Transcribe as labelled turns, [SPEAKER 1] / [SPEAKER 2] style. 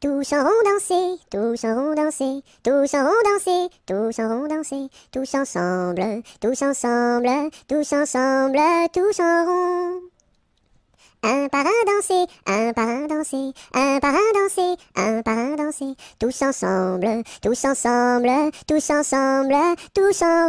[SPEAKER 1] Tous
[SPEAKER 2] seront dansé, tous seront dansés tous seront rond tous seront rond tous ensemble, tous ensemble, tous ensemble, tous en Un par un danser, un par un danser, un par un danser, un par un danser, tous ensemble, tous ensemble, tous ensemble, tous en